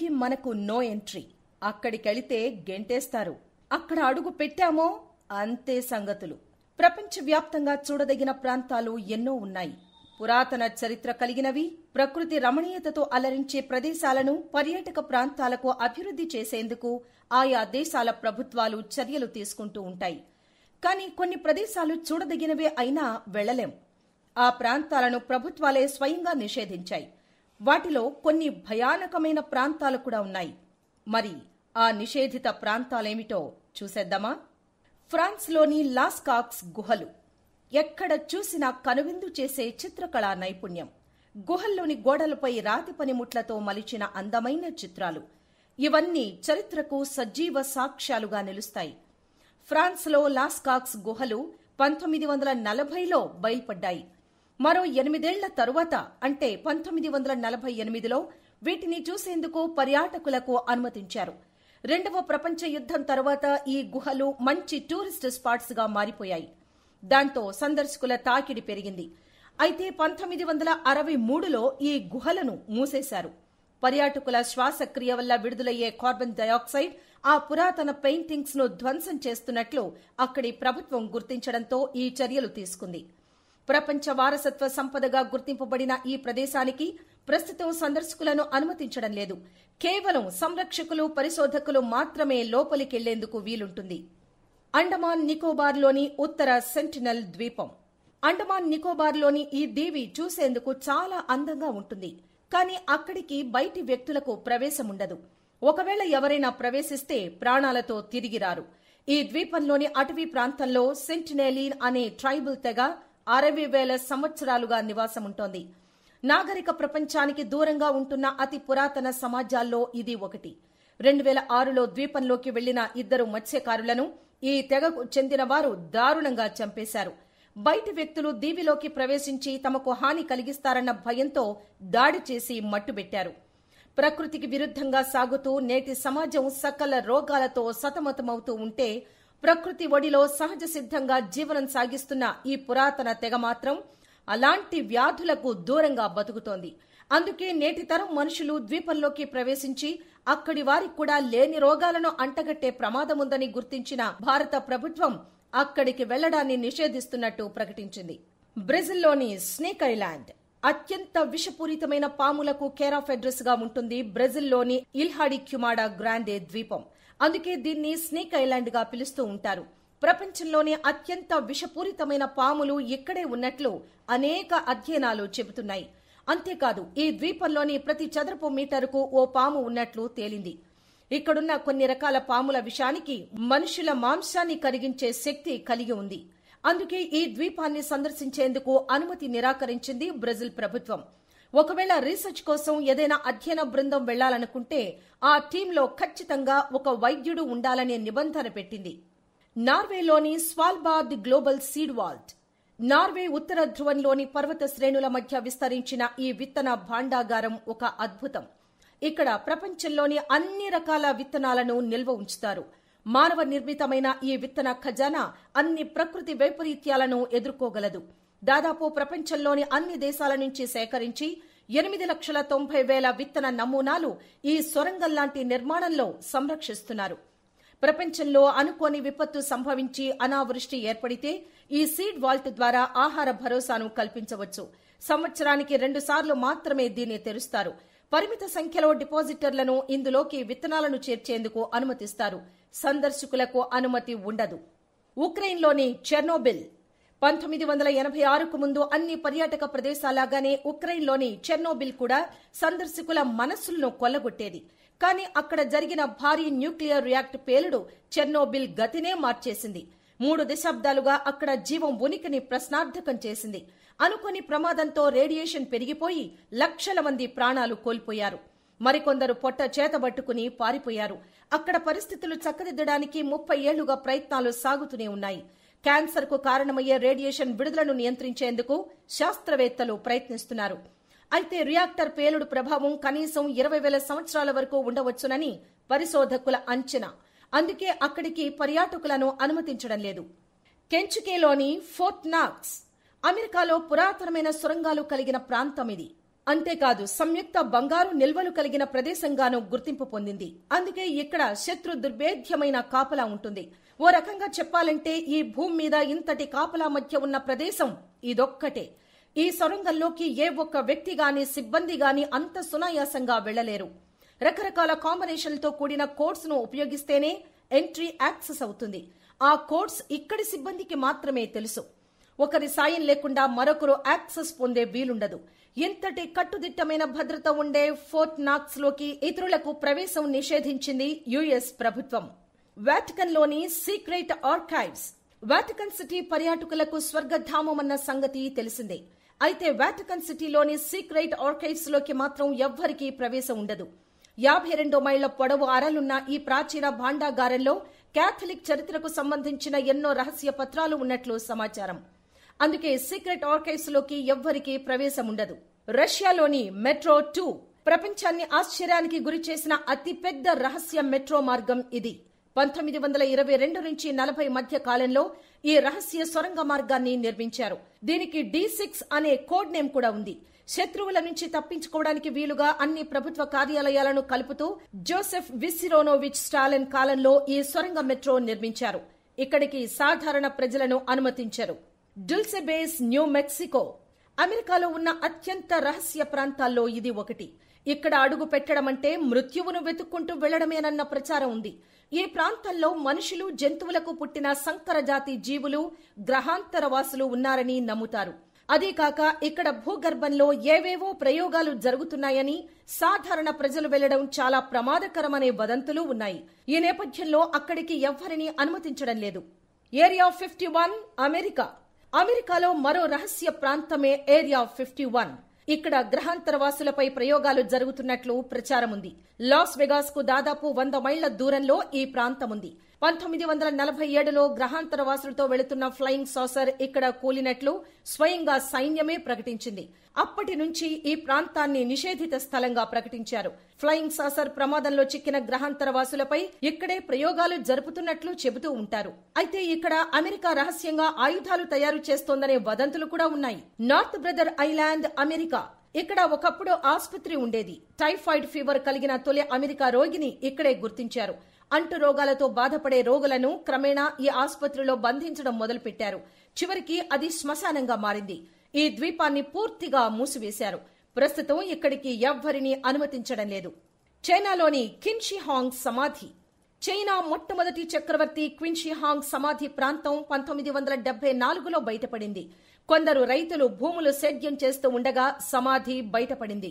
అక్కడికి మనకు no entry అక్కడికెళితే గెంటేస్తారు అక్కడ అడుగు పెట్టామో అంతే సంగతులు ప్రపంచవ్యాప్తంగా చూడదగిన ప్రాంతాలు ఎన్నో ఉన్నాయి పురాతన చరిత్ర కలిగినవి ప్రకృతి రమణీయతతో అలరించే ప్రదేశాలను పర్యాటక ప్రాంతాలకు అభివృద్ధి చేసేందుకు ఆయా దేశాల ప్రభుత్వాలు చర్యలు తీసుకుంటూ ఉంటాయి కానీ కొన్ని ప్రదేశాలు చూడదగినవే అయినా వెళ్లలేం ఆ ప్రాంతాలను ప్రభుత్వాలే స్వయంగా నిషేధించాయి వాటిలో కొన్ని భయానకమైన ప్రాంతాలు కూడా ఉన్నాయి మరి ఆ నిషేధిత ప్రాంతాలేమిటో చూసేద్దామా ఫ్రాన్స్లోని లాస్కాక్స్ గుహలు ఎక్కడ చూసినా కనువిందు చేసే చిత్రకళా నైపుణ్యం గుహల్లోని గోడలపై రాతి పనిముట్లతో మలిచిన అందమైన చిత్రాలు ఇవన్నీ చరిత్రకు సజీవ సాక్ష్యాలుగా నిలుస్తాయి ఫ్రాన్స్లో లాస్కాక్స్ గుహలు పంతొమ్మిది వందల నలభైలో బయల్పడ్డాయి మరో ఎనిమిదేళ్ల తరువాత అంటే పంతొమ్మిది వందల నలభై ఎనిమిదిలో వీటిని చూసేందుకు పర్యాటకులకు అనుమతించారు రెండవ ప్రపంచ యుద్ధం తర్వాత ఈ గుహలు మంచి టూరిస్ట్ స్పాట్స్ గా మారిపోయాయి దాంతో సందర్శకుల తాకిడి పెరిగింది అయితే పంతొమ్మిది వందల అరవై మూడులో ఈ గుహలను మూసేశారు పర్యాటకుల శ్వాసక్రియ వల్ల విడుదలయ్యే కార్బన్ డయాక్సైడ్ ఆ పురాతన పెయింటింగ్స్ ను ధ్వంసం చేస్తున్నట్లు అక్కడి ప్రభుత్వం గుర్తించడంతో ఈ చర్యలు తీసుకుంది ప్రపంచ వారసత్వ సంపదగా గుర్తింపబడిన ఈ ప్రదేశానికి ప్రస్తుతం సందర్శకులను అనుమతించడం లేదు కేవలం సంరక్షకులు పరిశోధకులు మాత్రమే లోపలికెళ్లేందుకు వీలుంటుంది అండమాన్ నికోబార్లోని ఉత్తర సెంటినల్ ద్వీపం అండమాన్ నికోబార్లోని ఈ దీవి చూసేందుకు చాలా అందంగా ఉంటుంది కానీ అక్కడికి బయటి వ్యక్తులకు ప్రవేశముండదు ఒకవేళ ఎవరైనా ప్రవేశిస్తే ప్రాణాలతో తిరిగిరారు ఈ ద్వీపంలోని అటవీ ప్రాంతంలో సెంటినేలీన్ అనే ట్రైబల్ తెగ అరవై వేల సంవత్సరాలుగా నివాసం ఉంటోంది నాగరిక ప్రపంచానికి దూరంగా ఉంటున్న అతి పురాతన సమాజాల్లో ఇది ఒకటి రెండు వేల ఆరులో ద్వీపంలోకి వెళ్లిన ఇద్దరు మత్స్యకారులను ఈ తెగకు చెందిన వారు దారుణంగా చంపేశారు బయటి వ్యక్తులు దీవిలోకి ప్రవేశించి తమకు హాని కలిగిస్తారన్న భయంతో దాడి చేసి మట్టుబెట్టారు ప్రకృతికి విరుద్ధంగా సాగుతూ నేటి సమాజం సకల రోగాలతో సతమతమవుతూ ఉంటే ప్రకృతి ఒడిలో సహజ సిద్ధంగా జీవనం సాగిస్తున్న ఈ పురాతన తెగ మాత్రం అలాంటి వ్యాధులకు దూరంగా బతుకుతోంది అందుకే నేటి తరం మనుషులు ద్వీపంలోకి ప్రవేశించి అక్కడి వారికి కూడా లేని రోగాలను అంటగట్టే ప్రమాదముందని గుర్తించిన భారత ప్రభుత్వం అక్కడికి వెళ్లడాన్ని నిషేధిస్తున్నట్టు ప్రకటించింది బ్రెజిల్లోని స్నేక్ ఐలాండ్ అత్యంత విషపూరితమైన పాములకు కేర్ ఆఫ్ అడ్రస్ గా ఉంటుంది బ్రెజిల్లోని ఇల్హాడి క్యుమాడా గ్రాండే ద్వీపం అందుకే దీన్ని స్నేక్ ఐలాండ్ గా పిలుస్తూ ఉంటారు ప్రపంచంలోనే అత్యంత విషపూరితమైన పాములు ఇక్కడే ఉన్నట్లు అనేక అధ్యయనాలు చెబుతున్నాయి అంతేకాదు ఈ ద్వీపంలోని ప్రతి చదరపు మీటరుకు ఓ పాము ఉన్నట్లు తేలింది ఇక్కడున్న కొన్ని రకాల పాముల విషానికి మనుషుల మాంసాన్ని కరిగించే శక్తి కలిగి ఉంది అందుకే ఈ ద్వీపాన్ని సందర్శించేందుకు అనుమతి నిరాకరించింది బ్రెజిల్ ప్రభుత్వం ఒకవేళ రీసెర్చ్ కోసం ఏదైనా అధ్యయన బృందం వెళ్లాలనుకుంటే ఆ టీంలో ఖచ్చితంగా ఒక వైద్యుడు ఉండాలనే నిబంధన పెట్టింది నార్వేలోని Svalbard global seed vault Norway ఉత్తర ధ్రువంలోని పర్వత శ్రేణుల మధ్య విస్తరించిన ఈ విత్తన భాండాగారం ఒక అద్భుతం ఇక్కడ ప్రపంచంలోని అన్ని రకాల విత్తనాలను నిల్వ ఉంచుతారు మానవ నిర్మితమైన ఈ విత్తన ఖజానా అన్ని ప్రకృతి వైపరీత్యాలను ఎదుర్కోగలదు దాదాపు ప్రపంచంలోని అన్ని దేశాల నుంచి సేకరించి ఎనిమిది లక్షల తొంభై వేల విత్తన నమూనాలు ఈ సొరంగం లాంటి నిర్మాణంలో సంరక్షిస్తున్నారు ప్రపంచంలో అనుకోని విపత్తు సంభవించి అనావృష్టి ఏర్పడితే ఈ సీడ్ వాల్ట్ ద్వారా ఆహార భరోసాను కల్పించవచ్చు సంవత్సరానికి రెండుసార్లు మాత్రమే దీన్ని తెరుస్తారు పరిమిత సంఖ్యలో డిపాజిటర్లను ఇందులోకి విత్తనాలను చేర్చేందుకు అనుమతిస్తారు సందర్శకులకు అనుమతి ఉండదు ఉక్రెయిన్లోని చెర్నోబిల్ పంతొమ్మిది వందల ఎనభై ఆరుకు ముందు అన్ని పర్యాటక ప్రదేశాలాగానే ఉక్రెయిన్లోని చెర్నోబిల్ కూడా సందర్శకుల మనస్సులను కొల్లగొట్టేది కానీ అక్కడ జరిగిన భారీ న్యూక్లియర్ రియాక్ట్ పేలుడు చెర్నోబిల్ గతినే మార్చేసింది మూడు దశాబ్దాలుగా అక్కడ జీవం ఉనికిని ప్రశ్నార్థకం చేసింది అనుకోని ప్రమాదంతో రేడియేషన్ పెరిగిపోయి లక్షల మంది ప్రాణాలు కోల్పోయారు మరికొందరు పొట్ట చేతబట్టుకుని పారిపోయారు అక్కడ పరిస్థితులు చక్కదిద్దడానికి ముప్పై ఏళ్లుగా ప్రయత్నాలు సాగుతూనే ఉన్నాయి క్యాన్సర్ కు కారణమయ్యే రేడియేషన్ విడుదలను నియంత్రించేందుకు శాస్త్రవేత్తలు ప్రయత్నిస్తున్నారు అయితే రియాక్టర్ పేలుడు ప్రభావం కనీసం ఇరవై వేల సంవత్సరాల వరకు ఉండవచ్చునని పరిశోధకుల అంచనా అందుకే అక్కడికి పర్యాటకులను అనుమతించడం లేదు కెంచుకేలోని ఫోర్ట్ నాక్స్ అమెరికాలో పురాతనమైన సొరంగాలు కలిగిన ప్రాంతం ఇది అంతేకాదు సంయుక్త బంగారు నిల్వలు కలిగిన ప్రదేశంగానూ గుర్తింపు పొందింది అందుకే ఇక్కడ శత్రు దుర్భేద్యమైన కాపలా ఉంటుంది ఓ రకంగా చెప్పాలంటే ఈ భూమి మీద ఇంతటి కాపలా మధ్య ఉన్న ప్రదేశం ఇదొక్కటే ఈ సొరంగంలోకి ఏ ఒక్క వ్యక్తి గాని సిబ్బంది గాని అంత సునాయాసంగా వెళ్లలేరు రకరకాల కాంబినేషన్లతో కూడిన కోడ్స్ను ఉపయోగిస్తేనే ఎంట్రీ యాక్సెస్ అవుతుంది ఆ కోడ్స్ ఇక్కడి సిబ్బందికి మాత్రమే తెలుసు ఒకరి సాయం లేకుండా మరొకరు యాక్సెస్ పొందే వీలుండదు ఇంతటి కట్టుదిట్టమైన భద్రత ఉండే ఫోర్ట్ నాక్స్ లోకి ఇతరులకు ప్రవేశం నిషేధించింది యుఎస్ ప్రభుత్వం లోని సీక్రెట్ ఆర్కైవ్స్ వాటికన్ సిటీ పర్యాటకులకు స్వర్గధామమన్న సంగతి తెలిసిందే అయితే వాటికన్ సిటీలోని సీక్రెట్ ఆర్కైవ్స్ లోకి మాత్రం ఎవ్వరికీ ప్రవేశం ఉండదు యాభై రెండు మైళ్ల పొడవు అరలున్న ఈ ప్రాచీన భాండాగారంలో కేథలిక్ చరిత్రకు సంబంధించిన ఎన్నో రహస్య పత్రాలు ఉన్నట్లు సమాచారం అందుకే సీక్రెట్ ఆర్కైవ్స్ లోకి ఎవ్వరికీ ప్రవేశం ఉండదు రష్యాలోని మెట్రో టూ ప్రపంచాన్ని ఆశ్చర్యానికి గురి చేసిన అతిపెద్ద రహస్య మెట్రో మార్గం ఇది పంతొమ్మిది వందల ఇరవై రెండు నుంచి నలభై మధ్య కాలంలో ఈ రహస్య సొరంగ మార్గాన్ని నిర్మించారు దీనికి డి సిక్స్ అనే కోడ్ నేమ్ కూడా ఉంది శత్రువుల నుంచి తప్పించుకోవడానికి వీలుగా అన్ని ప్రభుత్వ కార్యాలయాలను కలుపుతూ జోసెఫ్ విసిరోనోవిచ్ స్టాలిన్ కాలంలో ఈ సొరంగ మెట్రో నిర్మించారు ఇక్కడికి సాధారణ ప్రజలను అనుమతించారు డుల్సెబేస్ న్యూ మెక్సికో అమెరికాలో ఉన్న అత్యంత రహస్య ప్రాంతాల్లో ఇది ఒకటి ఇక్కడ అడుగు పెట్టడమంటే మృత్యువును వెతుక్కుంటూ వెళ్లడమేనన్న ప్రచారం ఉంది ఈ ప్రాంతంలో మనుషులు జంతువులకు పుట్టిన సంకరజాతి జీవులు గ్రహాంతర వాసులు ఉన్నారని నమ్ముతారు కాక ఇక్కడ భూగర్భంలో ఏవేవో ప్రయోగాలు జరుగుతున్నాయని సాధారణ ప్రజలు వెళ్లడం చాలా ప్రమాదకరమనే వదంతులు ఉన్నాయి ఈ నేపథ్యంలో అక్కడికి ఎవ్వరిని అనుమతించడం లేదు ఏరియా ఫిఫ్టీ వన్ అమెరికా అమెరికాలో మరో రహస్య ప్రాంతమే ఏరియా ఫిఫ్టీ వన్ ఇక్కడ గ్రహాంతరవాసులపై ప్రయోగాలు జరుగుతున్నట్లు ప్రచారం ఉంది లాస్ వెగాస్ కు దాదాపు వంద మైళ్ల దూరంలో ఈ ప్రాంతం ఉంది పంతొమ్మిది వందల నలభై ఏడులో గ్రహాంతర వాసులతో వెళుతున్న ఫ్లయింగ్ సాసర్ ఇక్కడ కూలినట్లు స్వయంగా సైన్యమే ప్రకటించింది అప్పటి నుంచి ఈ ప్రాంతాన్ని నిషేధిత స్థలంగా ప్రకటించారు ఫ్లయింగ్ సాసర్ ప్రమాదంలో చిక్కిన గ్రహాంతర వాసులపై ఇక్కడే ప్రయోగాలు జరుపుతున్నట్లు చెబుతూ ఉంటారు అయితే ఇక్కడ అమెరికా రహస్యంగా ఆయుధాలు తయారు చేస్తోందనే వదంతులు కూడా ఉన్నాయి నార్త్ బ్రదర్ ఐలాండ్ అమెరికా ఇక్కడ ఒకప్పుడు ఆసుపత్రి ఉండేది టైఫాయిడ్ ఫీవర్ కలిగిన తొలి అమెరికా రోగిని ఇక్కడే గుర్తించారు అంటు రోగాలతో బాధపడే రోగులను క్రమేణా ఈ ఆసుపత్రిలో బంధించడం మొదలుపెట్టారు చివరికి అది శ్మశానంగా మారింది ఈ ద్వీపాన్ని పూర్తిగా మూసివేశారు ప్రస్తుతం ఇక్కడికి ఎవ్వరినీ అనుమతించడం లేదు చైనాలోని కిన్షిహాంగ్ సమాధి చైనా మొట్టమొదటి చక్రవర్తి క్విన్షిహాంగ్ సమాధి ప్రాంతం పంతొమ్మిది వందల డెబ్బై నాలుగులో బయటపడింది కొందరు రైతులు భూములు సేద్యం చేస్తూ ఉండగా సమాధి బయటపడింది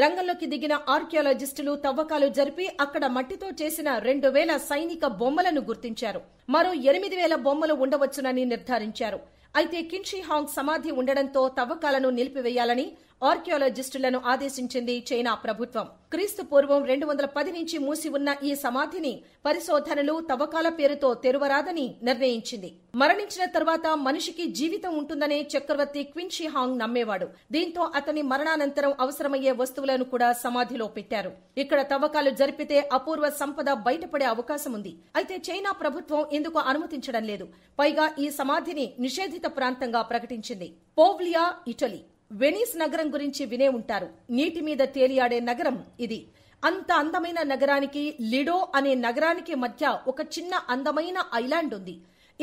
రంగంలోకి దిగిన ఆర్కియాలజిస్టులు తవ్వకాలు జరిపి అక్కడ మట్టితో చేసిన రెండు వేల సైనిక బొమ్మలను గుర్తించారు మరో ఎనిమిది వేల బొమ్మలు ఉండవచ్చునని నిర్ధారించారు అయితే కిన్షిహాంగ్ సమాధి ఉండడంతో తవ్వకాలను నిలిపివేయాలని ఆర్కియాలజిస్టులను ఆదేశించింది చైనా ప్రభుత్వం క్రీస్తు పూర్వం రెండు వందల పది నుంచి మూసి ఉన్న ఈ సమాధిని పరిశోధనలు తవ్వకాల పేరుతో తెరవరాదని నిర్ణయించింది మరణించిన తర్వాత మనిషికి జీవితం ఉంటుందనే చక్రవర్తి క్విన్షి హాంగ్ నమ్మేవాడు దీంతో అతని మరణానంతరం అవసరమయ్యే వస్తువులను కూడా సమాధిలో పెట్టారు ఇక్కడ తవ్వకాలు జరిపితే అపూర్వ సంపద బయటపడే అవకాశం ఉంది అయితే చైనా ప్రభుత్వం ఇందుకు అనుమతించడం లేదు పైగా ఈ సమాధిని నిషేధిత ప్రాంతంగా ప్రకటించింది పోవ్లియా ఇటలీ వెనీస్ నగరం గురించి వినే ఉంటారు నీటి మీద తేలియాడే నగరం ఇది అంత అందమైన నగరానికి లిడో అనే నగరానికి మధ్య ఒక చిన్న అందమైన ఐలాండ్ ఉంది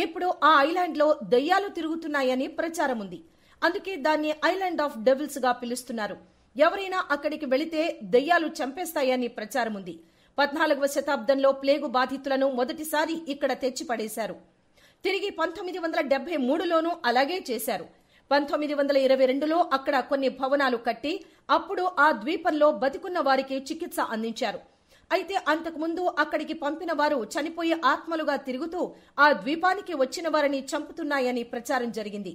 ఇప్పుడు ఆ ఐలాండ్లో దయ్యాలు తిరుగుతున్నాయని ప్రచారం ఉంది అందుకే దాన్ని ఐలాండ్ ఆఫ్ డెవిల్స్ గా పిలుస్తున్నారు ఎవరైనా అక్కడికి వెళితే దయ్యాలు చంపేస్తాయని ప్రచారం ఉంది పద్నాలుగవ శతాబ్దంలో ప్లేగు బాధితులను మొదటిసారి ఇక్కడ తెచ్చిపడేశారు తిరిగి పంతొమ్మిది వందల డెబ్బై మూడులోనూ అలాగే చేశారు పంతొమ్మిది వందల ఇరవై రెండులో అక్కడ కొన్ని భవనాలు కట్టి అప్పుడు ఆ ద్వీపంలో బతికున్న వారికి చికిత్స అందించారు అయితే అంతకుముందు అక్కడికి పంపిన వారు చనిపోయి ఆత్మలుగా తిరుగుతూ ఆ ద్వీపానికి వచ్చిన వారిని చంపుతున్నాయని ప్రచారం జరిగింది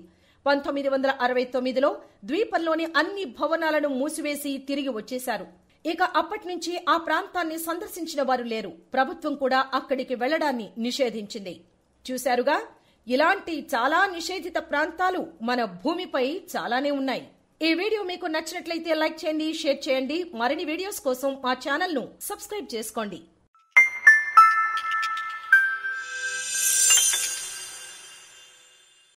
పంతొమ్మిది వందల అరవై తొమ్మిదిలో ద్వీపంలోని అన్ని భవనాలను మూసివేసి తిరిగి వచ్చేశారు ఇక అప్పటి నుంచి ఆ ప్రాంతాన్ని సందర్శించిన వారు లేరు ప్రభుత్వం కూడా అక్కడికి వెళ్లడాన్ని నిషేధించింది చూశారుగా ఇలాంటి చాలా నిషేధిత ప్రాంతాలు మన భూమిపై చాలానే ఉన్నాయి ఈ వీడియో మీకు నచ్చినట్లయితే లైక్ చేయండి షేర్ చేయండి మరిన్ని వీడియోస్ కోసం మా ను సబ్స్క్రైబ్ చేసుకోండి